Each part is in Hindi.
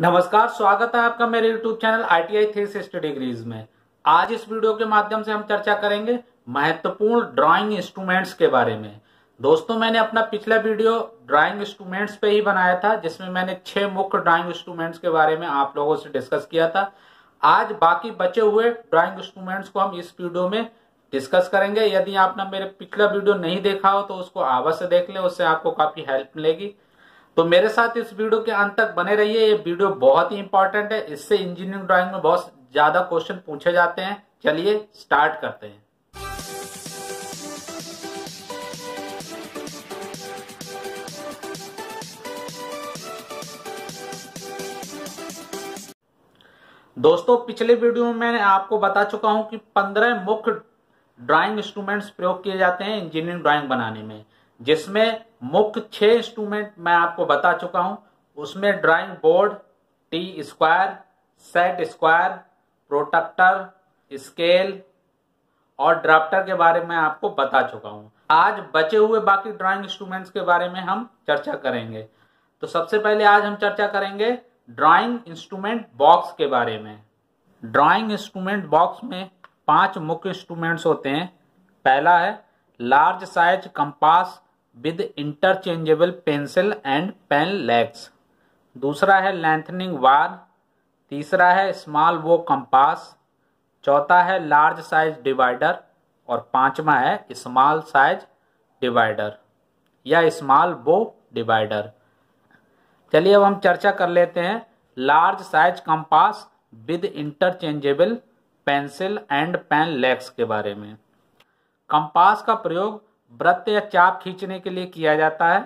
नमस्कार स्वागत है आपका मेरे YouTube channel I three sixty degrees में आज इस वीडियो के माध्यम से हम चर्चा करेंगे महत्वपूर्ण ड्राइंग इंस्ट्रूमेंट्स के बारे में दोस्तों मैंने अपना पिछला वीडियो ड्राइंग इंस्ट्रूमेंट्स पे ही बनाया था जिसमें मैंने छह मुख्य ड्राइंग इंस्ट्रूमेंट्स के बारे में आप लोगों से डिस्कस किया था आज बाकी बचे हुए ड्राइंग इंस्ट्रूमेंट्स को हम इस वीडियो में डिस्कस करेंगे यदि आपने मेरे पिछला वीडियो नहीं देखा हो तो उसको अवश्य देख ले उससे आपको काफी हेल्प मिलेगी तो मेरे साथ इस वीडियो के अंत तक बने रहिए ये वीडियो बहुत ही इंपॉर्टेंट है इससे इंजीनियरिंग ड्राइंग में बहुत ज्यादा क्वेश्चन पूछे जाते हैं चलिए स्टार्ट करते हैं दोस्तों पिछले वीडियो में मैंने आपको बता चुका हूं कि 15 मुख्य ड्राइंग इंस्ट्रूमेंट्स प्रयोग किए जाते हैं इंजीनियरिंग ड्राइंग बनाने में जिसमें मुख्य छह इंस्ट्रूमेंट मैं आपको बता चुका हूं उसमें drawing board T square set square protractor scale और ड्राफ्टर के बारे में आपको बता चुका हूं आज बचे हुए बाकी ड्राइंग इंस्ट्रूमेंट्स के बारे में हम चर्चा करेंगे तो सबसे पहले आज हम चर्चा करेंगे ड्राइंग इंस्ट्रूमेंट बॉक्स के बारे में ड्राइंग इंस्ट्रूमेंट बॉक्स में पांच मुख्य इंस्ट्रूमेंट्स होते हैं पहला है large size compass with interchangeable pencil and pen legs दूसरा है लेंथनिंग वार तीसरा है स्मॉल वो कंपास चौथा है लार्ज साइज डिवाइडर और पांचवा है स्मॉल साइज डिवाइडर या स्मॉल वो डिवाइडर चलिए अब हम चर्चा कर लेते हैं large size compass with interchangeable pencil and pen legs के बारे में कंपास का प्रयोग व्रत या चाप खींचने के लिए किया जाता है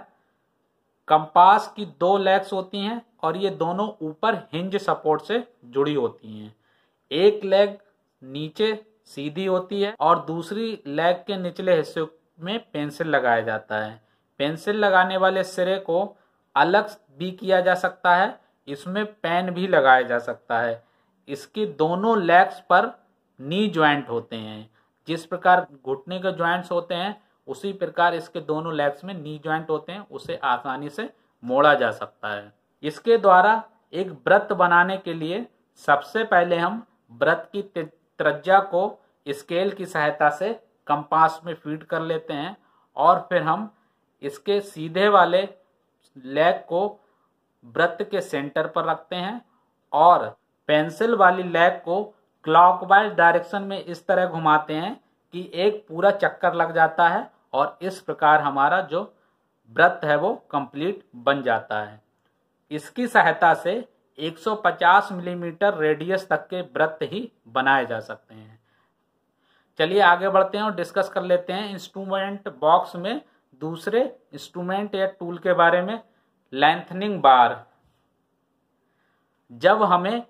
कंपास की दो लेग्स होती हैं और ये दोनों ऊपर हिंज सपोर्ट से जुड़ी होती हैं एक लेग नीचे सीधी होती है और दूसरी लेग के निचले हिस्से में पेंसिल लगाया जाता है पेंसिल लगाने वाले सिरे को अलग भी किया जा सकता है इसमें पेन भी लगाया जा सकता है इसकी दोनों लेग्स पर नी ज्वाइंट होते हैं जिस प्रकार घुटने के ज्वाइंट्स होते हैं उसी प्रकार इसके दोनों लेग्स में नी ज्वाइंट होते हैं उसे आसानी से मोड़ा जा सकता है इसके द्वारा एक व्रत बनाने के लिए सबसे पहले हम व्रत की त्रिज्या को स्केल की सहायता से कंपास में फीड कर लेते हैं और फिर हम इसके सीधे वाले लेग को व्रत के सेंटर पर रखते हैं और पेंसिल वाली लेग को क्लॉकवाइज डायरेक्शन में इस तरह घुमाते हैं कि एक पूरा चक्कर लग जाता है और इस प्रकार हमारा जो व्रत है वो कंप्लीट बन जाता है इसकी सहायता से 150 मिलीमीटर mm रेडियस तक के व्रत ही बनाए जा सकते हैं चलिए आगे बढ़ते हैं और डिस्कस कर लेते हैं इंस्ट्रूमेंट बॉक्स में दूसरे इंस्ट्रूमेंट या टूल के बारे में लेंथनिंग बार जब हमें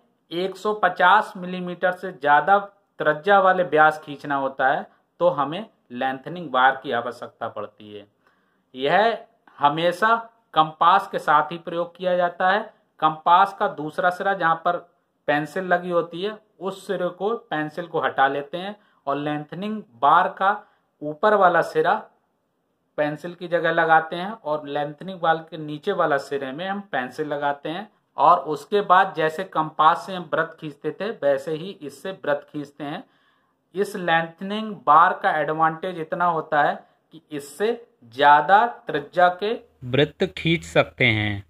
150 मिलीमीटर mm से ज़्यादा त्रज्जा वाले ब्यास खींचना होता है तो हमें लेंथनिंग बार की आवश्यकता पड़ती है यह हमेशा कंपास के साथ ही प्रयोग किया जाता है कंपास का दूसरा सिरा जहाँ पर पेंसिल लगी होती है उस सिरे को पेंसिल को हटा लेते हैं और लेंथनिंग बार का ऊपर वाला सिरा पेंसिल की जगह लगाते हैं और लेंथनिंग बाल के नीचे वाला सिरे में हम पेंसिल लगाते हैं और उसके बाद जैसे कंपास से हम व्रत खींचते थे वैसे ही इससे व्रत खींचते हैं इस लेंथनिंग बार का एडवांटेज इतना होता है कि इससे ज़्यादा त्रिज्या के वृत्त खींच सकते हैं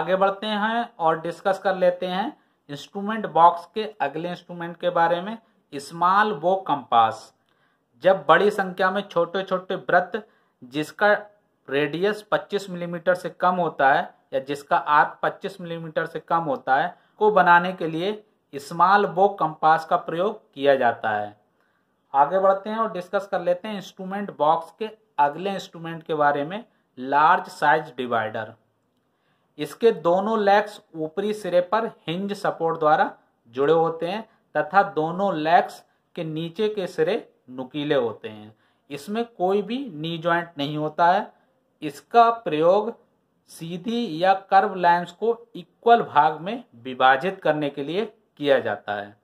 आगे बढ़ते हैं और डिस्कस कर लेते हैं इंस्ट्रूमेंट बॉक्स के अगले इंस्ट्रूमेंट के बारे में स्मॉल वो कंपास जब बड़ी संख्या में छोटे छोटे व्रत जिसका रेडियस 25 मिलीमीटर से कम होता है या जिसका आर्क 25 मिलीमीटर से कम होता है को बनाने के लिए स्मॉल बो कंपास का प्रयोग किया जाता है आगे बढ़ते हैं और डिस्कस कर लेते हैं इंस्ट्रूमेंट बॉक्स के अगले इंस्ट्रूमेंट के बारे में लार्ज साइज डिवाइडर इसके दोनों लेग्स ऊपरी सिरे पर हिंज सपोर्ट द्वारा जुड़े होते हैं तथा दोनों लेग्स के नीचे के सिरे नुकीले होते हैं इसमें कोई भी नी ज्वाइंट नहीं होता है इसका प्रयोग सीधी या कर्व लाइंस को इक्वल भाग में विभाजित करने के लिए किया जाता है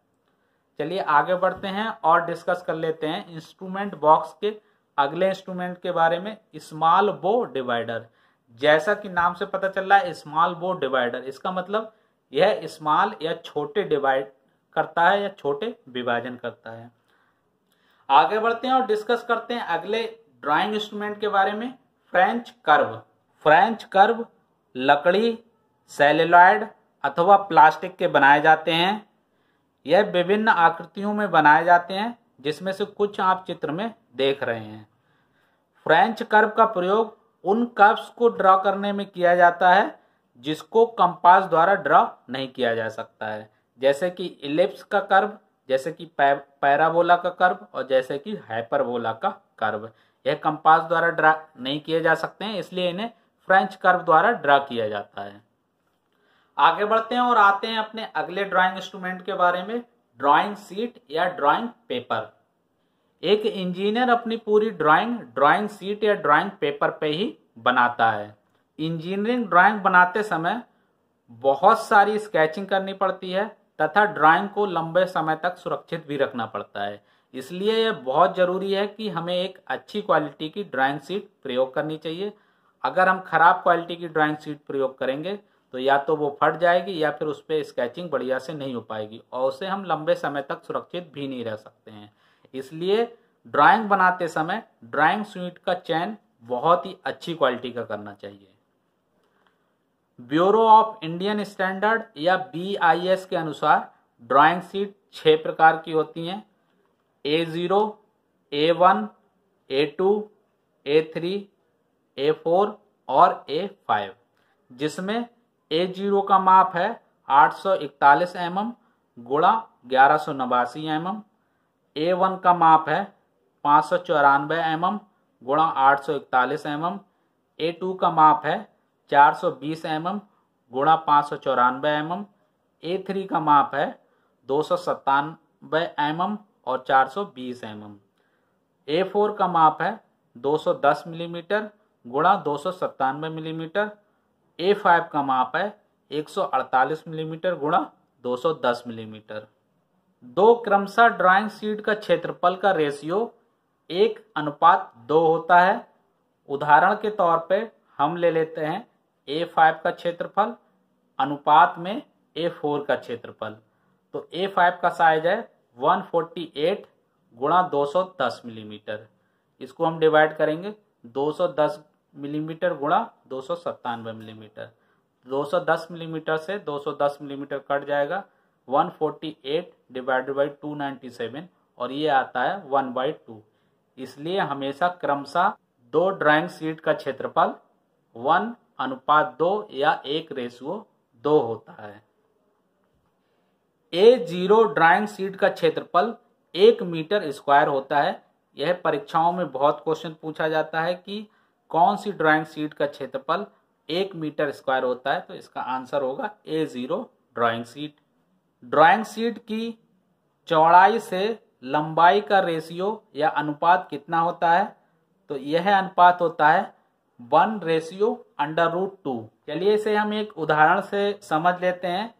चलिए आगे बढ़ते हैं और डिस्कस कर लेते हैं इंस्ट्रूमेंट बॉक्स के अगले इंस्ट्रूमेंट के बारे में स्मॉल बो डिवाइडर जैसा कि नाम से पता चल रहा है स्मॉल बो डिवाइडर इसका मतलब यह स्मॉल या छोटे डिवाइड करता है या छोटे विभाजन करता है आगे बढ़ते हैं और डिस्कस करते हैं अगले ड्राइंग इंस्ट्रूमेंट के बारे में फ्रेंच कर्व फ्रेंच कर्व लकड़ी सेलेलॉयड अथवा प्लास्टिक के बनाए जाते हैं यह विभिन्न आकृतियों में बनाए जाते हैं जिसमें से कुछ आप चित्र में देख रहे हैं फ्रेंच कर्व का प्रयोग उन कर्व्स को ड्रॉ करने में किया जाता है जिसको कंपास द्वारा ड्रॉ नहीं किया जा सकता है जैसे कि इलिप्स का कर्व जैसे कि पैराबोला का कर्व और जैसे कि हाइपरबोला का कर्व यह कंपास द्वारा ड्रा नहीं किए जा सकते हैं इसलिए इन्हें फ्रेंच कर्व द्वारा ड्रा किया जाता है आगे बढ़ते हैं और आते हैं अपने अगले ड्राइंग इंस्ट्रूमेंट के बारे में ड्राइंग सीट या ड्राइंग पेपर एक इंजीनियर अपनी पूरी ड्राइंग ड्राइंग सीट या ड्राइंग पेपर पे ही बनाता है इंजीनियरिंग ड्राइंग बनाते समय बहुत सारी स्केचिंग करनी पड़ती है तथा ड्राइंग को लंबे समय तक सुरक्षित भी रखना पड़ता है इसलिए यह बहुत ज़रूरी है कि हमें एक अच्छी क्वालिटी की ड्राइंग सीट प्रयोग करनी चाहिए अगर हम खराब क्वालिटी की ड्राइंग सीट प्रयोग करेंगे तो या तो वो फट जाएगी या फिर उस पर स्केचिंग बढ़िया से नहीं हो पाएगी और उसे हम लंबे समय तक सुरक्षित भी नहीं रह सकते हैं इसलिए ड्राइंग बनाते समय ड्राइंग स्वीट का चयन बहुत ही अच्छी क्वालिटी का करना चाहिए ब्यूरो ऑफ इंडियन स्टैंडर्ड या बी के अनुसार ड्राइंग सीट छः प्रकार की होती हैं A zero A one A two A three A four और ए फाइव जिसमें ए जीरो का माप है आठ सौ इकतालीस एम एम गुणा ग्यारह सौ नवासी एम एम ए वन का माप है पाँच सौ चौरानवे एम एम गुणा आठ सौ इकतालीस एम एम ए टू का माप है चार सौ बीस एम एम गुणा पाँच सौ चौरानवे एम एम ए थ्री का माप है दो सौ सत्तानवे एम एम और चार सौ बीस एम एम ए फोर का माप है दो सौ दस मिलीमीटर गुणा दो सौ सत्तानवे मिलीमीटर ए फाइव का माप है 148 मिलीमीटर mm गुणा 210 मिलीमीटर mm. दो क्रमशः ड्राइंग सीट का क्षेत्रफल का रेशियो एक अनुपात दो होता है उदाहरण के तौर पे हम ले लेते हैं ए फाइव का क्षेत्रफल अनुपात में ए फोर का क्षेत्रफल तो ए फाइव का साइज है 148 फोर्टी एट गुणा दो मिलीमीटर mm. इसको हम डिवाइड करेंगे 210 मिलीमीटर गुणा दो सौ सत्तानवे मिलीमीटर दो सौ दस मिलीमीटर से दो सौ दस मिलीमीटर कट जाएगा one forty eight divided by two ninety seven और ये आता है वन बाई टू इसलिए हमेशा क्रमशः दो ड्राइंग सीट का क्षेत्रफल वन अनुपात दो या एक रेशियो दो होता है ए जीरो ड्राइंग सीट का क्षेत्रफल एक मीटर स्क्वायर होता है यह परीक्षाओं में बहुत क्वेश्चन पूछा जाता है कि कौन सी ड्राइंग सीट का क्षेत्रफल एक मीटर स्क्वायर होता है तो इसका आंसर होगा A zero drawing sheet drawing sheet की चौड़ाई से लंबाई का रेशियो या अनुपात कितना होता है तो यह अनुपात होता है one ratio under root two चलिए इसे हम एक उदाहरण से समझ लेते हैं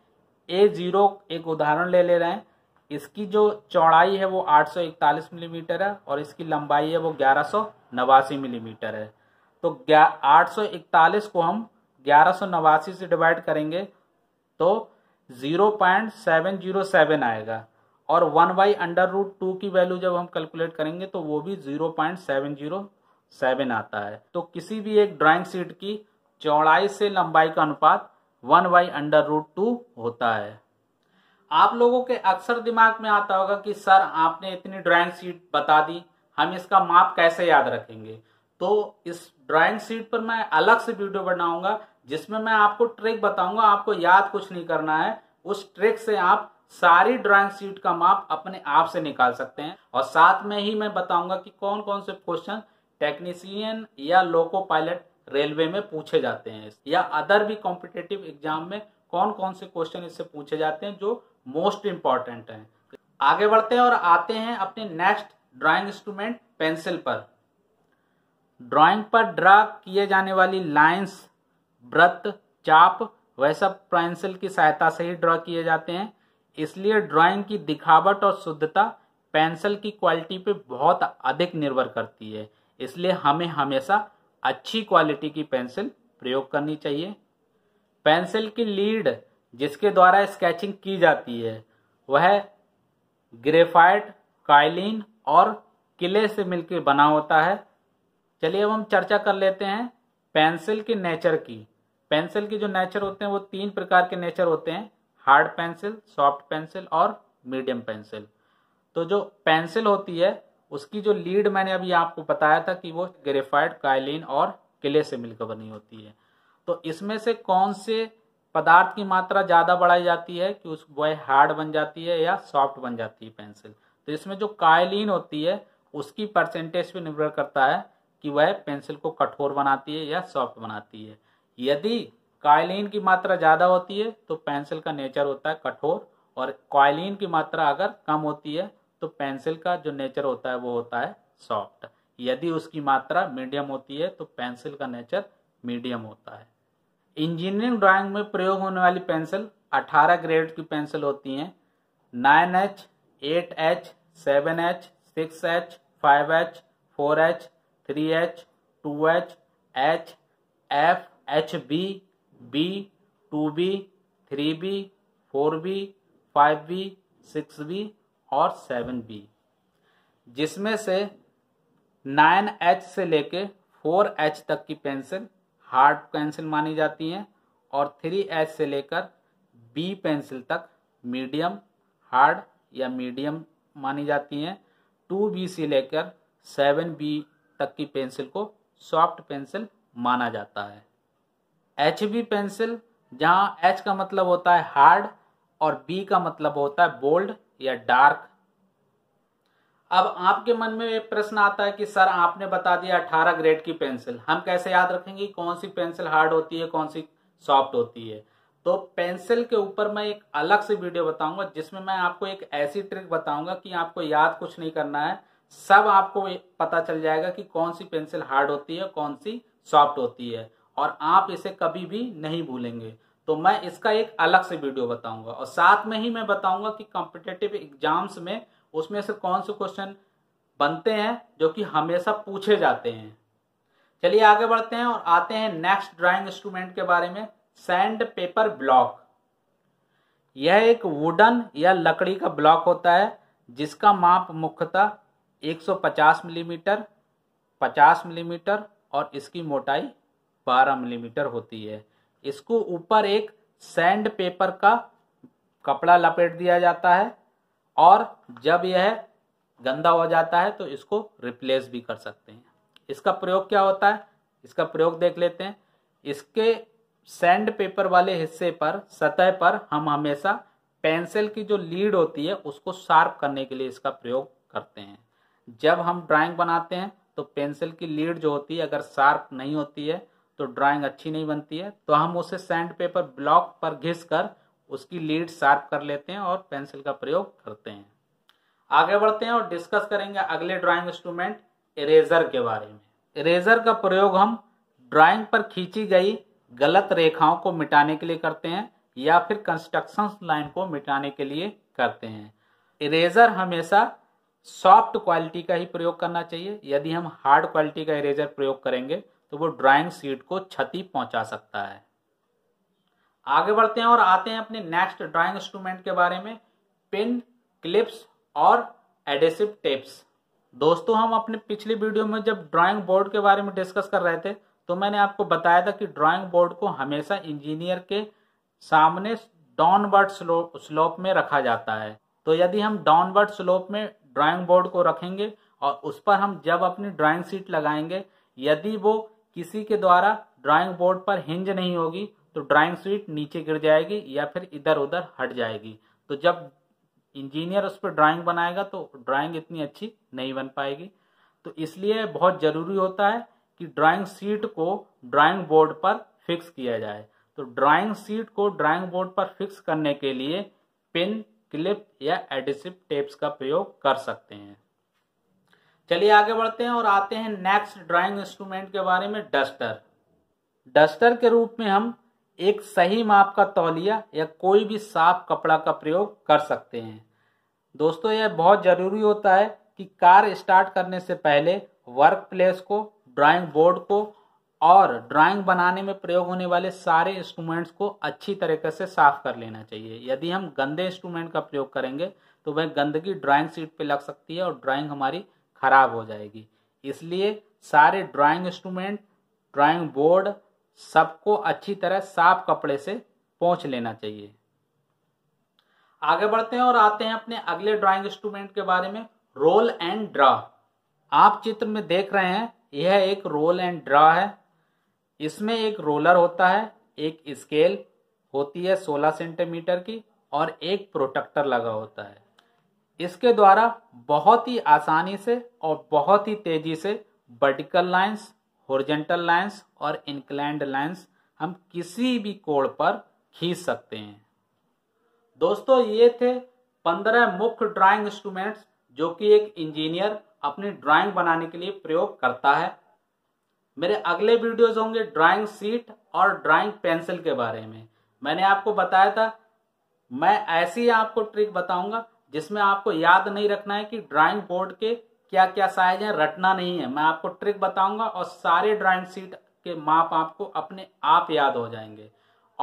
ए जीरो एक उदाहरण ले ले रहे हैं इसकी जो चौड़ाई है वो 841 मिलीमीटर है और इसकी लंबाई है वो ग्यारह मिलीमीटर है तो आठ सौ इकतालीस को हम ग्यारह नवासी से डिवाइड करेंगे तो zero point seven zero seven आएगा और one by under root two की वैल्यू जब हम कैलकुलेट करेंगे तो वो भी zero point seven zero seven आता है तो किसी भी एक ड्राइंग सीट की चौड़ाई से लंबाई का अनुपात one by under root two होता है आप लोगों के अक्सर दिमाग में आता होगा कि सर आपने इतनी ड्राइंग सीट बता दी हम इसका माप कैसे याद रखेंगे तो इस ड्राइंग शीट पर मैं अलग से वीडियो बनाऊंगा जिसमें मैं आपको ट्रिक बताऊंगा आपको याद कुछ नहीं करना है उस ट्रिक से आप सारी ड्राइंग शीट का माप अपने आप से निकाल सकते हैं और साथ में ही मैं बताऊंगा कि कौन कौन से क्वेश्चन टेक्नीशियन या लोको पायलट रेलवे में पूछे जाते हैं या अदर भी कॉम्पिटेटिव एग्जाम में कौन कौन से क्वेश्चन इससे पूछे जाते हैं जो मोस्ट इंपॉर्टेंट हैं आगे बढ़ते हैं और आते हैं अपने नेक्स्ट ड्राइंग इंस्ट्रूमेंट पेंसिल पर ड्राइंग पर ड्रा किए जाने वाली लाइंस व्रत चाप वह सब पेंसिल की सहायता से ही ड्रा किए जाते हैं इसलिए ड्राइंग की दिखावट और शुद्धता पेंसिल की क्वालिटी पे बहुत अधिक निर्भर करती है इसलिए हमें हमेशा अच्छी क्वालिटी की पेंसिल प्रयोग करनी चाहिए पेंसिल की लीड जिसके द्वारा स्केचिंग की जाती है वह ग्रेफाइट काइलिन और किले से मिलकर बना होता है चलिए अब हम चर्चा कर लेते हैं पेंसिल के नेचर की पेंसिल के जो नेचर होते हैं वो तीन प्रकार के नेचर होते हैं हार्ड पेंसिल सॉफ्ट पेंसिल और मीडियम पेंसिल तो जो पेंसिल होती है उसकी जो लीड मैंने अभी आपको बताया था कि वो ग्रेफाइड कायलिन और किले से मिलकर बनी होती है तो इसमें से कौन से पदार्थ की मात्रा ज़्यादा बढ़ाई जाती है कि उस वह हार्ड बन जाती है या सॉफ्ट बन जाती है पेंसिल तो इसमें जो कायलिन होती है उसकी परसेंटेज पर निर्भर करता है कि वह पेंसिल को कठोर बनाती है या सॉफ्ट बनाती है यदि कायलिन की मात्रा ज़्यादा होती है तो पेंसिल का नेचर होता है कठोर और कॉयलिन की मात्रा अगर कम होती है तो पेंसिल का जो नेचर होता है वो होता है सॉफ्ट यदि उसकी मात्रा मीडियम होती है तो पेंसिल का नेचर मीडियम होता है इंजीनियरिंग ड्राइंग में प्रयोग होने वाली पेंसिल 18 ग्रेड की पेंसिल होती हैं 9H, 8H, 7H, 6H, 5H, 4H, three H two H H F H B B two B three B four B five B six B और सेवन बी जिसमें से नाइन एच से लेके फोर एच तक की पेंसिल हार्ड पेंसिल मानी जाती हैं और थ्री एच से लेकर बी पेंसिल तक मीडियम हार्ड या मीडियम मानी जाती हैं टू बी से लेकर सेवन बी तक की पेंसिल को सॉफ्ट पेंसिल माना जाता है एच बी पेंसिल जहाँ एच का मतलब होता है हार्ड और बी का मतलब होता है बोल्ड या डार्क अब आपके मन में एक प्रश्न आता है कि सर आपने बता दिया अठारह ग्रेड की पेंसिल हम कैसे याद रखेंगे कौन सी पेंसिल हार्ड होती है कौन सी सॉफ्ट होती है तो पेंसिल के ऊपर मैं एक अलग से वीडियो बताऊंगा जिसमें मैं आपको एक ऐसी ट्रिक बताऊंगा कि आपको याद कुछ नहीं करना है सब आपको पता चल जाएगा कि कौन सी पेंसिल हार्ड होती है कौन सी सॉफ्ट होती है और आप इसे कभी भी नहीं भूलेंगे तो मैं इसका एक अलग से वीडियो बताऊंगा और साथ में ही मैं बताऊंगा कि कॉम्पिटेटिव एग्जाम्स में उसमें से कौन से क्वेश्चन बनते हैं जो कि हमेशा पूछे जाते हैं चलिए आगे बढ़ते हैं और आते हैं नेक्स्ट ड्राइंग इंस्ट्रूमेंट के बारे में सैंड पेपर ब्लॉक यह एक वुडन या लकड़ी का ब्लॉक होता है जिसका माप मुख्यतः 150 मिलीमीटर 50 मिलीमीटर और इसकी मोटाई 12 मिलीमीटर होती है इसको ऊपर एक सैंड पेपर का कपड़ा लपेट दिया जाता है और जब यह गंदा हो जाता है तो इसको रिप्लेस भी कर सकते हैं इसका प्रयोग क्या होता है इसका प्रयोग देख लेते हैं इसके सैंड पेपर वाले हिस्से पर सतह पर हम हमेशा पेंसिल की जो लीड होती है उसको शार्प करने के लिए इसका प्रयोग करते हैं जब हम ड्राइंग बनाते हैं तो पेंसिल की लीड जो होती है अगर शार्प नहीं होती है तो ड्राइंग अच्छी नहीं बनती है तो हम उसे सैंड पेपर ब्लॉक पर घिस कर उसकी लीड शार्प कर लेते हैं और पेंसिल का प्रयोग करते हैं आगे बढ़ते हैं और डिस्कस करेंगे अगले ड्राइंग इंस्ट्रूमेंट इरेजर के बारे में इरेजर का प्रयोग हम ड्राइंग पर खींची गई गलत रेखाओं को मिटाने के लिए करते हैं या फिर कंस्ट्रक्शन लाइन को मिटाने के लिए करते हैं इरेजर हमेशा सॉफ्ट क्वालिटी का ही प्रयोग करना चाहिए यदि हम हार्ड क्वालिटी का इरेजर प्रयोग करेंगे तो वो ड्राइंग शीट को क्षति पहुंचा सकता है आगे बढ़ते हैं और आते हैं अपने नेक्स्ट ड्राइंग इंस्ट्रूमेंट के बारे में पिन क्लिप्स और एडेसिव टेप्स दोस्तों हम अपने पिछले वीडियो में जब ड्राइंग बोर्ड के बारे में डिस्कस कर रहे थे तो मैंने आपको बताया था कि ड्राइंग बोर्ड को हमेशा इंजीनियर के सामने डाउनवर्ड स्लोप स्लोप में रखा जाता है तो यदि हम डाउनवर्ड स्लोप में ड्राइंग बोर्ड को रखेंगे और उस पर हम जब अपनी ड्राइंग सीट लगाएंगे यदि वो किसी के द्वारा ड्राइंग बोर्ड पर हिंज नहीं होगी तो ड्राइंग सीट नीचे गिर जाएगी या फिर इधर उधर हट जाएगी तो जब इंजीनियर उस पर ड्राइंग बनाएगा तो ड्राइंग इतनी अच्छी नहीं बन पाएगी तो इसलिए बहुत ज़रूरी होता है कि ड्राइंग सीट को ड्राइंग बोर्ड पर फिक्स किया जाए तो ड्राइंग सीट को ड्राइंग बोर्ड पर फिक्स करने के लिए पिन क्लिप या एडिसिव टेप्स का प्रयोग कर सकते हैं चलिए आगे बढ़ते हैं और आते हैं नेक्स्ट ड्राइंग इंस्ट्रूमेंट के बारे में डस्टर डस्टर के रूप में हम एक सही माप का तौलिया या कोई भी साफ कपड़ा का प्रयोग कर सकते हैं दोस्तों यह बहुत ज़रूरी होता है कि कार स्टार्ट करने से पहले वर्क प्लेस को ड्राइंग बोर्ड को और ड्राइंग बनाने में प्रयोग होने वाले सारे इंस्ट्रूमेंट्स को अच्छी तरीके से साफ कर लेना चाहिए यदि हम गंदे इंस्ट्रूमेंट का प्रयोग करेंगे तो वह गंदगी ड्राइंग सीट पे लग सकती है और ड्राइंग हमारी खराब हो जाएगी इसलिए सारे ड्राइंग इंस्ट्रूमेंट ड्राइंग बोर्ड सबको अच्छी तरह साफ कपड़े से पहुँच लेना चाहिए आगे बढ़ते हैं और आते हैं अपने अगले ड्राइंग इंस्ट्रूमेंट के बारे में रोल एंड ड्रा आप चित्र में देख रहे हैं यह एक रोल एंड ड्रा है इसमें एक रोलर होता है एक स्केल होती है 16 सेंटीमीटर की और एक प्रोटेक्टर लगा होता है इसके द्वारा बहुत ही आसानी से और बहुत ही तेजी से वर्टिकल लाइंस होरिजेंटल लाइंस और इंक्लाइंड लाइंस हम किसी भी कोण पर खींच सकते हैं दोस्तों ये थे पंद्रह मुख्य ड्राइंग इंस्ट्रूमेंट्स जो कि एक इंजीनियर अपनी ड्राइंग बनाने के लिए प्रयोग करता है मेरे अगले वीडियोज होंगे ड्राइंग सीट और ड्राइंग पेंसिल के बारे में मैंने आपको बताया था मैं ऐसी आपको ट्रिक बताऊंगा जिसमें आपको याद नहीं रखना है कि ड्राइंग बोर्ड के क्या क्या साइज है रटना नहीं है मैं आपको ट्रिक बताऊंगा और सारे ड्राइंग सीट के माप आपको अपने आप याद हो जाएंगे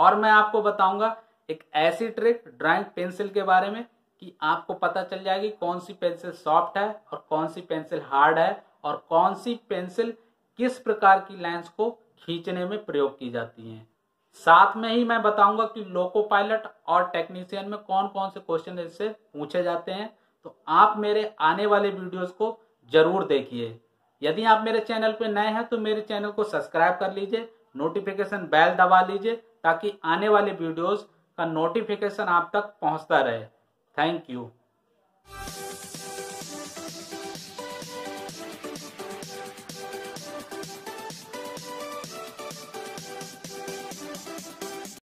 और मैं आपको बताऊंगा एक ऐसी ट्रिक ड्राइंग पेंसिल के बारे में कि आपको पता चल जाएगी कौन सी पेंसिल सॉफ्ट है और कौन सी पेंसिल हार्ड है और कौन सी पेंसिल किस प्रकार की लेंस को खींचने में प्रयोग की जाती है साथ में ही मैं बताऊंगा कि लोको पायलट और टेक्नीशियन में कौन कौन से क्वेश्चन इससे पूछे जाते हैं तो आप मेरे आने वाले वीडियोस को जरूर देखिए यदि आप मेरे चैनल पर नए हैं तो मेरे चैनल को सब्सक्राइब कर लीजिए नोटिफिकेशन बेल दबा लीजिए ताकि आने वाले वीडियोस का नोटिफिकेशन आप तक पहुंचता रहे थैंक यू